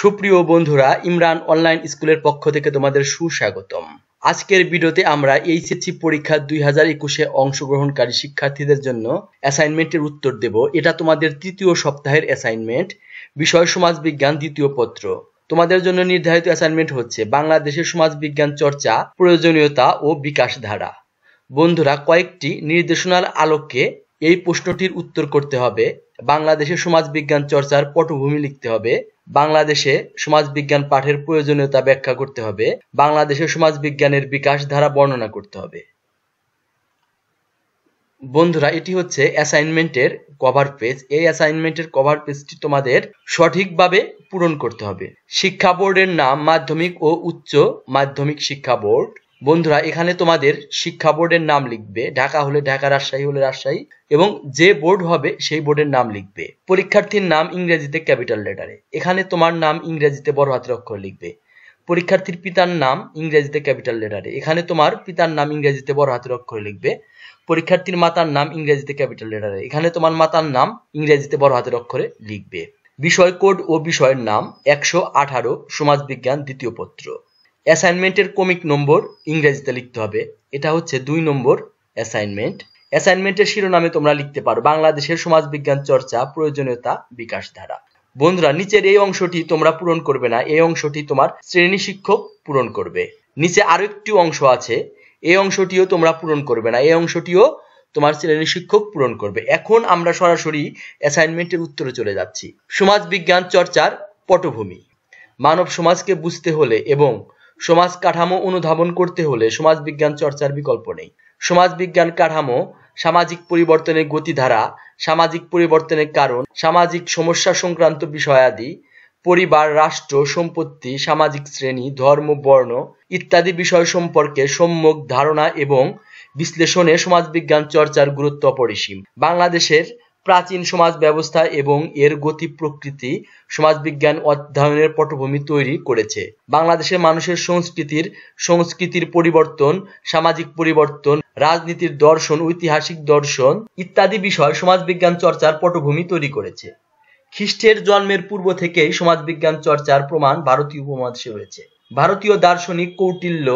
সুপ্রিয় বন্ধুরা ইমরান অনলাইন স্কুলের পক্ষ থেকে তোমাদের সুস্বাগতম আজকের ভিডিওতে আমরা এইচএসসি পরীক্ষা দুই হাজার একুশে অংশগ্রহণকারী শিক্ষার্থীদের জন্য অ্যাসাইনমেন্টের উত্তর দেব এটা তোমাদের তৃতীয় সপ্তাহের অ্যাসাইনমেন্ট বিষয় সমাজবিজ্ঞান দ্বিতীয় পত্র তোমাদের জন্য নির্ধারিত অ্যাসাইনমেন্ট হচ্ছে বাংলাদেশের সমাজবিজ্ঞান চর্চা প্রয়োজনীয়তা ও বিকাশ ধারা বন্ধুরা কয়েকটি নির্দেশনার আলোকে এই প্রশ্নটির উত্তর করতে হবে বাংলাদেশের সমাজবিজ্ঞান চর্চার পটভূমি লিখতে হবে বাংলাদেশে সমাজবিজ্ঞান পাঠের প্রয়োজনীয়তা ব্যাখ্যা করতে হবে বাংলাদেশে সমাজবিজ্ঞানের বিকাশ ধারা বর্ণনা করতে হবে বন্ধুরা এটি হচ্ছে অ্যাসাইনমেন্টের কভার পেজ এই অ্যাসাইনমেন্টের কভার পেজটি তোমাদের সঠিকভাবে পূরণ করতে হবে শিক্ষা বোর্ডের নাম মাধ্যমিক ও উচ্চ মাধ্যমিক শিক্ষা বোর্ড বন্ধুরা এখানে তোমাদের শিক্ষা বোর্ডের নাম লিখবে ঢাকা হলে ঢাকা রাজশাহী হলে রাজশাহী এবং যে বোর্ড হবে সেই বোর্ডের নাম লিখবে পরীক্ষার্থীর নাম ইংরেজিতে ক্যাপিটাল লেটারে এখানে তোমার নাম ইংরেজিতে বড় হাতের অক্ষর লিখবে পরীক্ষার্থীর পিতার নাম ইংরেজিতে ক্যাপিটাল লেটারে এখানে তোমার পিতার নাম ইংরেজিতে বড় হাতের অক্ষরে লিখবে পরীক্ষার্থীর মাতার নাম ইংরেজিতে ক্যাপিটাল লেটারে এখানে তোমার মাতার নাম ইংরেজিতে বড় হাতের অক্ষরে লিখবে বিষয় কোড ও বিষয়ের নাম একশো আঠারো সমাজবিজ্ঞান দ্বিতীয় পত্র অ্যাসাইনমেন্টের কমিক নম্বর ইংরেজিতে লিখতে হবে এটা হচ্ছে দুই নম্বর অ্যাসাইনমেন্ট অ্যাসাইনমেন্টের শিরোনামে তোমরা লিখতে পারো বাংলাদেশের সমাজবিজ্ঞান চর্চা প্রয়োজনীয়তা বিকাশ ধারা বন্ধুরা নিচের এই অংশটি তোমরা পূরণ করবে না এই অংশটি তোমার শ্রেণী শিক্ষক পূরণ করবে নিচে আরো একটি অংশ আছে এই অংশটিও তোমরা পূরণ করবে না এই অংশটিও তোমার শ্রেণী শিক্ষক পূরণ করবে এখন আমরা সরাসরি অ্যাসাইনমেন্টের উত্তরে চলে যাচ্ছি সমাজ বিজ্ঞান চর্চার পটভূমি মানব সমাজকে বুঝতে হলে এবং সমাজ কাঠামো অনুধাবন করতে হলে সমাজ বিজ্ঞান চর্চার বিকল্প নেই সমাজ বিজ্ঞান কাঠামো সামাজিক পরিবর্তনের গতিধারা সামাজিক পরিবর্তনের কারণ সামাজিক সমস্যা সংক্রান্ত বিষয়াদি পরিবার রাষ্ট্র সম্পত্তি সামাজিক শ্রেণী ধর্ম বর্ণ ইত্যাদি বিষয় সম্পর্কে সম্যক ধারণা এবং বিশ্লেষণে সমাজ বিজ্ঞান চর্চার গুরুত্ব অপরিসীম বাংলাদেশের প্রাচীন সমাজ ব্যবস্থা এবং এর গতি প্রকৃতি সমাজবিজ্ঞান অধ্যয়নের পটভূমি তৈরি করেছে বাংলাদেশের মানুষের সংস্কৃতির সংস্কৃতির পরিবর্তন সামাজিক পরিবর্তন রাজনীতির দর্শন ঐতিহাসিক দর্শন ইত্যাদি বিষয় সমাজবিজ্ঞান চর্চার পটভূমি তৈরি করেছে খ্রিস্টের জন্মের পূর্ব থেকেই সমাজবিজ্ঞান চর্চার প্রমাণ ভারতীয় উপমহাদেশে রয়েছে ভারতীয় দার্শনিক কৌটিল্য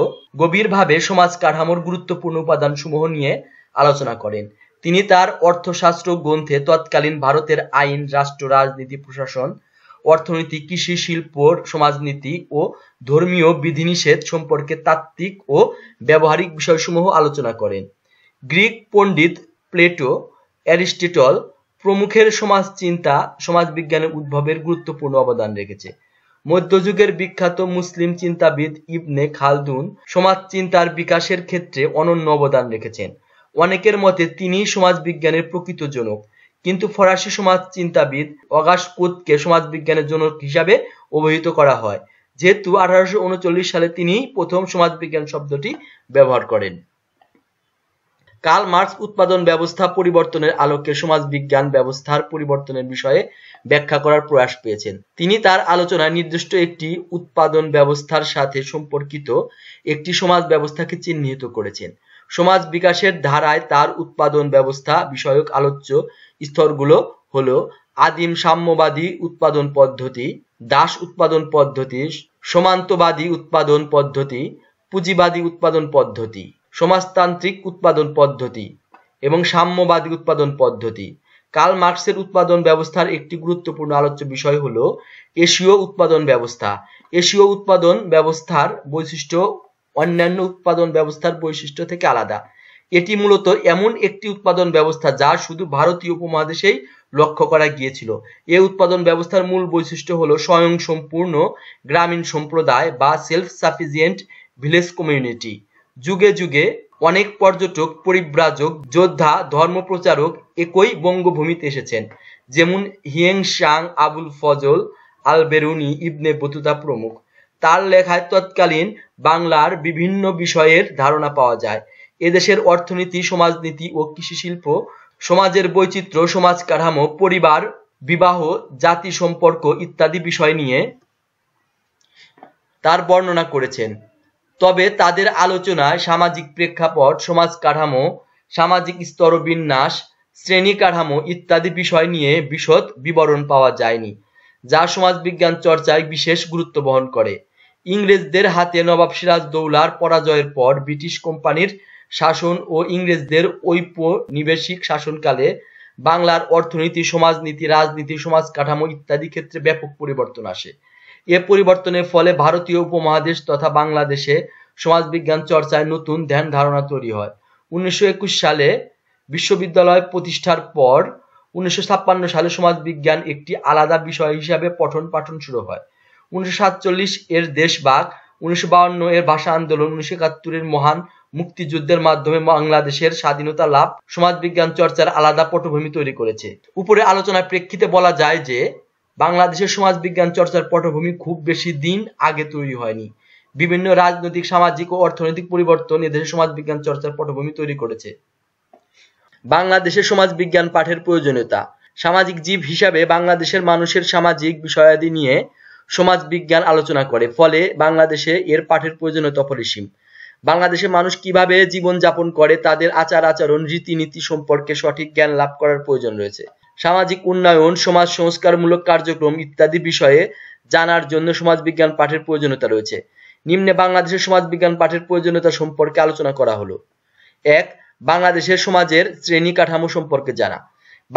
গভীরভাবে সমাজ কাঠামোর গুরুত্বপূর্ণ উপাদানসমূহ নিয়ে আলোচনা করেন তিনি তার অর্থশাস্ত্র গ্রন্থে তৎকালীন ভারতের আইন রাষ্ট্র রাজনীতি প্রশাসন অর্থনীতি কৃষি শিল্প সমাজনীতি ও ধর্মীয় বিধিনিষেধ সম্পর্কে তাত্ত্বিক ও ব্যবহারিক বিষয়সমূহ আলোচনা করেন গ্রিক পণ্ডিত প্লেটো অ্যারিস্টটল প্রমুখের সমাজ চিন্তা সমাজবিজ্ঞানের উদ্ভবের গুরুত্বপূর্ণ অবদান রেখেছে মধ্যযুগের বিখ্যাত মুসলিম চিন্তাবিদ ইবনে খালদুন সমাজ চিন্তার বিকাশের ক্ষেত্রে অনন্য অবদান রেখেছেন অনেকের মতে তিনি সমাজ বিজ্ঞানের প্রকৃত জনক কিন্তু ফরাসি সমাজ চিন্তাবিদ অগাস অগাস্ট সমাজ বিজ্ঞানের জনক হিসাবে অভিহিত করা হয় যেহেতু আঠারোশো সালে তিনি প্রথম সমাজ বিজ্ঞান শব্দটি ব্যবহার করেন কাল মার্কস উৎপাদন ব্যবস্থা পরিবর্তনের আলোকে সমাজ বিজ্ঞান ব্যবস্থার পরিবর্তনের বিষয়ে ব্যাখ্যা করার প্রয়াস পেয়েছেন তিনি তার আলোচনায় নির্দিষ্ট একটি উৎপাদন ব্যবস্থার সাথে সম্পর্কিত একটি সমাজ ব্যবস্থাকে চিহ্নিত করেছেন সমাজ বিকাশের ধারায় তার উৎপাদন ব্যবস্থা বিষয়ক আলোচ্য স্তরগুলো হলো আদিম সাম্যবাদী উৎপাদন পদ্ধতি দাস উৎপাদন পদ্ধতি সমান্তবাদী উৎপাদন পদ্ধতি পুঁজিবাদী উৎপাদন পদ্ধতি সমাজতান্ত্রিক উৎপাদন পদ্ধতি এবং সাম্যবাদী উৎপাদন পদ্ধতি কার্ল মার্কসের উৎপাদন ব্যবস্থার একটি গুরুত্বপূর্ণ আলোচ্য বিষয় হল এশীয় উৎপাদন ব্যবস্থা এশীয় উৎপাদন ব্যবস্থার বৈশিষ্ট্য অন্যান্য উৎপাদন ব্যবস্থার বৈশিষ্ট্য থেকে আলাদা এটি মূলত এমন একটি উৎপাদন ব্যবস্থা যা শুধু ভারতীয় উপমহাদেশেই লক্ষ্য করা গিয়েছিল এ উৎপাদন ব্যবস্থার মূল বৈশিষ্ট্য হল স্বয়ং সম্পূর্ণ গ্রামীণ সম্প্রদায় বা সেলফ সাফিসিয়েন্ট ভিলেজ কমিউনিটি যুগে যুগে অনেক পর্যটক পরিব্রাজক যোদ্ধা ধর্মপ্রচারক একই বঙ্গভূমিতে এসেছেন যেমন Hiuen Tsang Abul Fazal al Biruni Ibn Battuta প্রমুখ তার লেখায় তৎকালীন বাংলার বিভিন্ন বিষয়ের ধারণা পাওয়া যায় এদেশের অর্থনীতি সমাজনীতি ও কৃষি শিল্প সমাজের বৈচিত্র্য সমাজ কাঠামো পরিবার বিবাহ জাতি সম্পর্ক ইত্যাদি বিষয় নিয়ে তার বর্ণনা করেছেন তবে তাদের আলোচনায় সামাজিক প্রেক্ষাপট সমাজ কাঠামো সামাজিক স্তর বিন্যাস শ্রেণী কাঠামো ইত্যাদি বিষয় নিয়ে বিশদ বিবরণ পাওয়া যায়নি যা সমাজবিজ্ঞান চর্চায় বিশেষ গুরুত্ব বহন করে ইংরেজদের হাতে নবাব সিরাজদৌলার পরাজয়ের পর ব্রিটিশ কোম্পানির শাসন ও ইংরেজদের ঔপনিবেশিক শাসনকালে বাংলার অর্থনীতি সমাজনীতি রাজনীতি সমাজ কাঠামো ইত্যাদি ক্ষেত্রে ব্যাপক পরিবর্তন আসে এ পরিবর্তনের ফলে ভারতীয় উপমহাদেশ তথা বাংলাদেশে সমাজবিজ্ঞান চর্চায় নতুন ধ্যান ধারণা তৈরি হয় উনিশশো সালে বিশ্ববিদ্যালয় প্রতিষ্ঠার পর উনিশশো সালে সমাজবিজ্ঞান একটি আলাদা বিষয় হিসাবে পঠন পাঠন শুরু হয় উনিশশো এর দেশভাগ উনিশশো এর ভাষা আন্দোলন উনিশশো এর মহান মুক্তিযুদ্ধের মাধ্যমে বাংলাদেশের স্বাধীনতা লাভ সমাজবিজ্ঞান চর্চার আলাদা পটভূমি তৈরি করেছে উপরে আলোচনার প্রেক্ষিতে বলা যায় যে বাংলাদেশের সমাজবিজ্ঞান চর্চার পটভূমি খুব বেশি দিন আগে তৈরি হয়নি বিভিন্ন রাজনৈতিক সামাজিক ও অর্থনৈতিক পরিবর্তন এদেশের সমাজবিজ্ঞান চর্চার পটভূমি তৈরি করেছে বাংলাদেশের সমাজবিজ্ঞান পাঠের প্রয়োজনীয়তা সামাজিক জীব হিসাবে বাংলাদেশের মানুষের সামাজিক বিষয়াদি নিয়ে সমাজ বিজ্ঞান আলোচনা করে ফলে বাংলাদেশে এর পাঠের প্রয়োজনীয়তা অপরিসীম বাংলাদেশে মানুষ কিভাবে জীবন যাপন করে তাদের আচার আচরণ রীতিনীতি সম্পর্কে সঠিক জ্ঞান লাভ করার প্রয়োজন রয়েছে সামাজিক উন্নয়ন সমাজ সংস্কারমূলক কার্যক্রম ইত্যাদি বিষয়ে জানার জন্য সমাজ বিজ্ঞান পাঠের প্রয়োজনীয়তা রয়েছে নিম্নে বাংলাদেশের সমাজ বিজ্ঞান পাঠের প্রয়োজনীয়তা সম্পর্কে আলোচনা করা হলো এক বাংলাদেশের সমাজের শ্রেণী কাঠামো সম্পর্কে জানা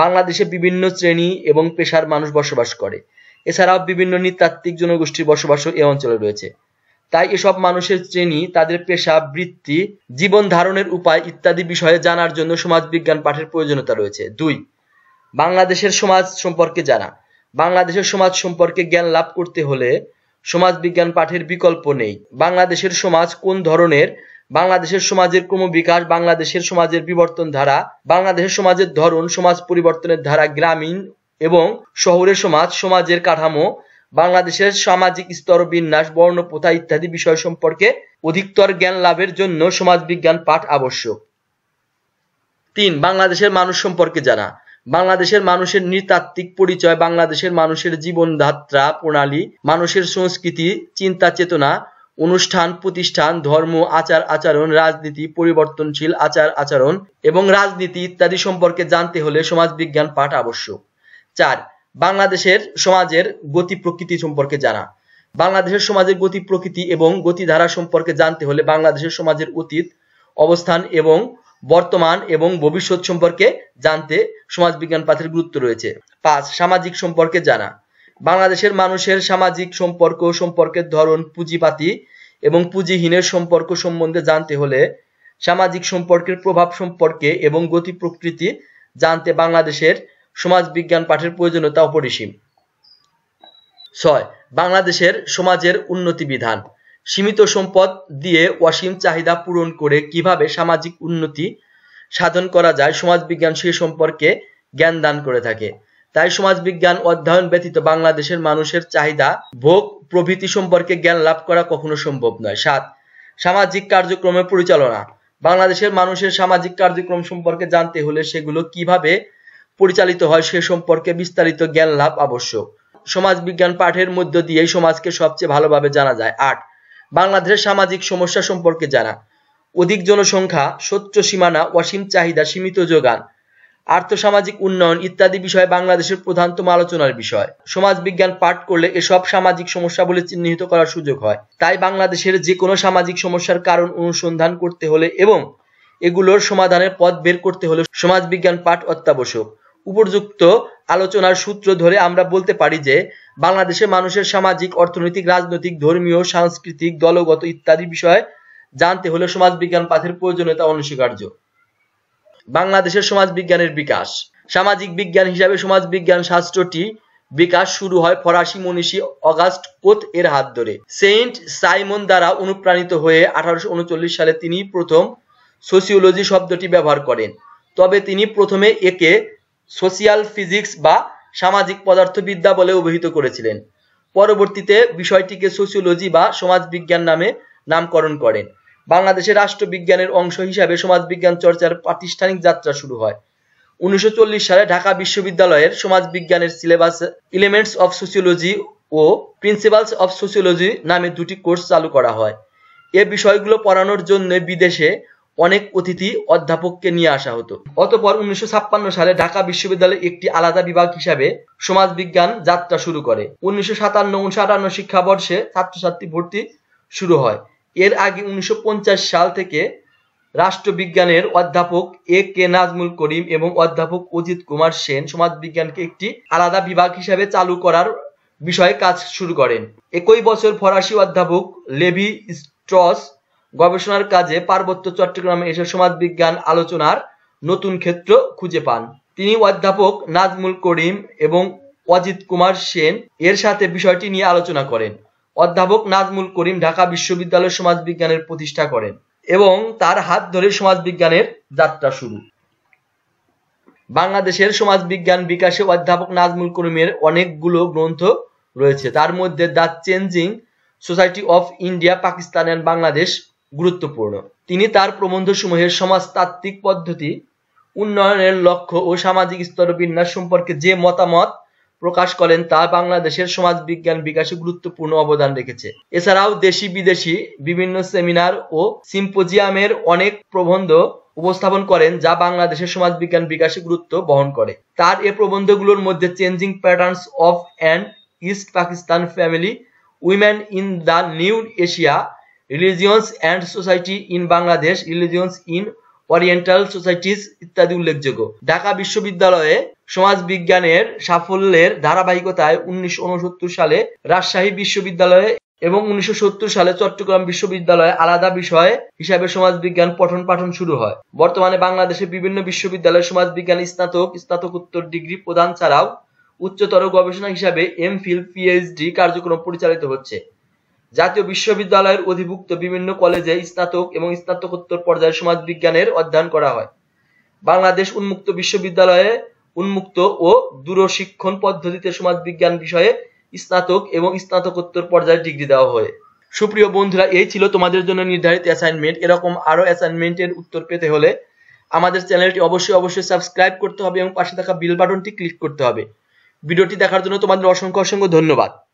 বাংলাদেশে বিভিন্ন শ্রেণী এবং পেশার মানুষ বসবাস করে এছাড়াও বিভিন্ন নৃতাত্ত্বিক জনগোষ্ঠীর বসবাসও এ অঞ্চলে রয়েছে তাই এসব মানুষের শ্রেণী তাদের পেশা বৃত্তি জীবন ধারণের উপায় ইত্যাদি বিষয়ে জানার জন্য সমাজ বিজ্ঞান পাঠের প্রয়োজনীয়তা রয়েছে দুই বাংলাদেশের সমাজ সম্পর্কে জানা বাংলাদেশের সমাজ সম্পর্কে জ্ঞান লাভ করতে হলে সমাজ বিজ্ঞান পাঠের বিকল্প নেই বাংলাদেশের সমাজ কোন ধরনের বাংলাদেশের সমাজের ক্রমবিকাশ বাংলাদেশের সমাজের বিবর্তন ধারা বাংলাদেশের সমাজের ধরন সমাজ পরিবর্তনের ধারা গ্রামীণ এবং শহরের সমাজ সমাজের কাঠামো বাংলাদেশের সামাজিক স্তর বিন্যাস বর্ণ প্রথা ইত্যাদি বিষয় সম্পর্কে অধিকতর জ্ঞান লাভের জন্য সমাজবিজ্ঞান পাঠ আবশ্যক তিন বাংলাদেশের মানুষ সম্পর্কে জানা বাংলাদেশের মানুষের নৃতাত্ত্বিক পরিচয় বাংলাদেশের মানুষের জীবনযাত্রা প্রণালী মানুষের সংস্কৃতি চিন্তা চেতনা অনুষ্ঠান প্রতিষ্ঠান ধর্ম আচার আচরণ রাজনীতি পরিবর্তনশীল আচার আচরণ এবং রাজনীতি ইত্যাদি সম্পর্কে জানতে হলে সমাজবিজ্ঞান পাঠ আবশ্যক চার বাংলাদেশের সমাজের গতি প্রকৃতি সম্পর্কে জানা বাংলাদেশের সমাজের গতি প্রকৃতি এবং গতিধারা সম্পর্কে জানতে হলে বাংলাদেশের সমাজের অতীত অবস্থান এবং বর্তমান এবং ভবিষ্যৎ সম্পর্কে জানতে সমাজ বিজ্ঞান পাঠের গুরুত্ব রয়েছে পাঁচ সামাজিক সম্পর্কে জানা বাংলাদেশের মানুষের সামাজিক সম্পর্ক সম্পর্কের ধরন পুঁজিপাতি এবং পুঁজিহীনের সম্পর্ক সম্বন্ধে জানতে হলে সামাজিক সম্পর্কের প্রভাব সম্পর্কে এবং গতি প্রকৃতি জানতে বাংলাদেশের সমাজ বিজ্ঞান পাঠের প্রয়োজনীয়তা অপরিসীম ছয় বাংলাদেশের সমাজের উন্নতি বিধান সীমিত সম্পদ দিয়ে অসীম চাহিদা পূরণ করে কিভাবে সামাজিক উন্নতি সাধন করা যায় সমাজ বিজ্ঞান সে সম্পর্কে জ্ঞান দান করে থাকে তাই সমাজ বিজ্ঞান অধ্যয়ন ব্যতীত বাংলাদেশের মানুষের চাহিদা ভোগ প্রভৃতি সম্পর্কে জ্ঞান লাভ করা কখনো সম্ভব নয় সাত সামাজিক কার্যক্রমের পরিচালনা বাংলাদেশের মানুষের সামাজিক কার্যক্রম সম্পর্কে জানতে হলে সেগুলো কিভাবে পরিচালিত হয় সে সম্পর্কে বিস্তারিত জ্ঞান লাভ আবশ্যক সমাজ বিজ্ঞান পাঠের মধ্য দিয়ে সমাজকে সবচেয়ে ভালোভাবে জানা যায় আট বাংলাদেশের সামাজিক সমস্যা সম্পর্কে জানা অধিক জনসংখ্যা স্বচ্ছ সীমানা অসীম চাহিদা সীমিত যোগান আর্থসামাজিক উন্নয়ন ইত্যাদি বিষয়ে বাংলাদেশের প্রধানতম আলোচনার বিষয় সমাজ বিজ্ঞান পাঠ করলে এসব সামাজিক সমস্যা বলে চিহ্নিত করার সুযোগ হয় তাই বাংলাদেশের যে কোনো সামাজিক সমস্যার কারণ অনুসন্ধান করতে হলে এবং এগুলোর সমাধানের পথ বের করতে হলে সমাজ বিজ্ঞান পাঠ অত্যাবশ্যক উপযুক্ত আলোচনার সূত্র ধরে আমরা বলতে পারি যে বাংলাদেশের মানুষের সামাজিক অর্থনৈতিক রাজনৈতিক ধর্মীয় সাংস্কৃতিক দলগত ইত্যাদি বিষয়ে জানতে হলে সমাজ বিজ্ঞান পাথের প্রয়োজনীয়তা অনস্বীকার্য বাংলাদেশের সমাজ বিজ্ঞানের বিকাশ সামাজিক বিজ্ঞান হিসাবে সমাজবিজ্ঞান শাস্ত্রটি বিকাশ শুরু হয় ফরাসি মনীষী অগাস্ট কোথ এর হাত ধরে সেন্ট সাইমন দ্বারা অনুপ্রাণিত হয়ে আঠারোশো সালে তিনি প্রথম সোসিওলজি শব্দটি ব্যবহার করেন তবে তিনি প্রথমে একে সোশিয়াল ফিজিক্স বা সামাজিক পদার্থবিদ্যা বলে অভিহিত করেছিলেন পরবর্তীতে বিষয়টিকে সোশিওলজি বা সমাজবিজ্ঞান নামে নামকরণ করেন বাংলাদেশে রাষ্ট্রবিজ্ঞানের অংশ হিসাবে সমাজবিজ্ঞান চর্চার প্রাতিষ্ঠানিক যাত্রা শুরু হয় উনিশশো সালে ঢাকা বিশ্ববিদ্যালয়ের সমাজবিজ্ঞানের সিলেবাস এলিমেন্টস অফ সোশিওলজি ও প্রিন্সিপালস অফ সোশিওলজি নামে দুটি কোর্স চালু করা হয় এ বিষয়গুলো পড়ানোর জন্য বিদেশে অনেক অতিথি অধ্যাপককে নিয়ে আসা হতো অতপর উনিশশো সালে ঢাকা বিশ্ববিদ্যালয়ে একটি আলাদা বিভাগ হিসাবে সমাজ বিজ্ঞান যাত্রা শুরু করে উনিশশো সাতান্ন উনিশশো আটান্ন শিক্ষাবর্ষে ছাত্রছাত্রী ভর্তি শুরু হয় এর আগে উনিশশো সাল থেকে রাষ্ট্রবিজ্ঞানের অধ্যাপক এ কে নাজমুল করিম এবং অধ্যাপক অজিত কুমার সেন সমাজবিজ্ঞানকে একটি আলাদা বিভাগ হিসাবে চালু করার বিষয়ে কাজ শুরু করেন একই বছর ফরাসি অধ্যাপক লেভি স্ট্রস গবেষণার কাজে পার্বত্য চট্টগ্রামে এসে সমাজবিজ্ঞান আলোচনার নতুন ক্ষেত্র খুঁজে পান তিনি অধ্যাপক নাজমুল করিম এবং অজিত কুমার সেন এর সাথে বিষয়টি নিয়ে আলোচনা করেন অধ্যাপক নাজমুল করিম ঢাকা বিশ্ববিদ্যালয় সমাজবিজ্ঞানের প্রতিষ্ঠা করেন এবং তার হাত ধরে সমাজবিজ্ঞানের যাত্রা শুরু বাংলাদেশের সমাজবিজ্ঞান বিকাশে অধ্যাপক নাজমুল করিমের অনেকগুলো গ্রন্থ রয়েছে তার মধ্যে the changing society of India Pakistan and Bangladesh গুরুত্বপূর্ণ তিনি তার প্রবন্ধ সমূহের সমাজতাত্ত্বিক পদ্ধতি উন্নয়নের লক্ষ্য ও সামাজিক স্তর বিন্যাস সম্পর্কে যে মতামত প্রকাশ করেন তা বাংলাদেশের সমাজ বিজ্ঞান বিকাশে গুরুত্বপূর্ণ অবদান রেখেছে এছাড়াও দেশি বিদেশি বিভিন্ন সেমিনার ও সিম্পোজিয়ামের অনেক প্রবন্ধ উপস্থাপন করেন যা বাংলাদেশের সমাজ বিজ্ঞান বিকাশে গুরুত্ব বহন করে তার এ প্রবন্ধগুলোর মধ্যে changing patterns of and East Pakistan family women in the new Asia religions and society in Bangladesh religions in oriental societies ইত্যাদি উল্লেখযোগ্য ঢাকা বিশ্ববিদ্যালয়ে সমাজ বিজ্ঞানের সাফল্যের ধারাবাহিকতায় উনিশশো সালে রাজশাহী বিশ্ববিদ্যালয়ে এবং উনিশশো সালে চট্টগ্রাম বিশ্ববিদ্যালয়ে আলাদা বিষয় হিসাবে সমাজ বিজ্ঞান পঠন পাঠন শুরু হয় বর্তমানে বাংলাদেশের বিভিন্ন বিশ্ববিদ্যালয়ে সমাজ বিজ্ঞান স্নাতক স্নাতকোত্তর ডিগ্রি প্রদান ছাড়াও উচ্চতর গবেষণা হিসাবে এম ফিল পিএইচডি কার্যক্রম পরিচালিত হচ্ছে জাতীয় বিশ্ববিদ্যালয়ের অধিভুক্ত বিভিন্ন কলেজে স্নাতক এবং স্নাতকোত্তর পর্যায়ে সমাজবিজ্ঞানের অধ্যয়ন করা হয় বাংলাদেশ উন্মুক্ত বিশ্ববিদ্যালয়ে উন্মুক্ত ও দূরশিক্ষণ পদ্ধতিতে সমাজবিজ্ঞান বিষয়ে স্নাতক এবং স্নাতকোত্তর পর্যায়ে ডিগ্রি দেওয়া হয় সুপ্রিয় বন্ধুরা এই ছিল তোমাদের জন্য নির্ধারিত অ্যাসাইনমেন্ট এরকম আরো অ্যাসাইনমেন্টের উত্তর পেতে হলে আমাদের চ্যানেলটি অবশ্যই অবশ্যই সাবস্ক্রাইব করতে হবে এবং পাশে থাকা বিল বাটনটি ক্লিক করতে হবে ভিডিওটি দেখার জন্য তোমাদের অসংখ্য অসংখ্য ধন্যবাদ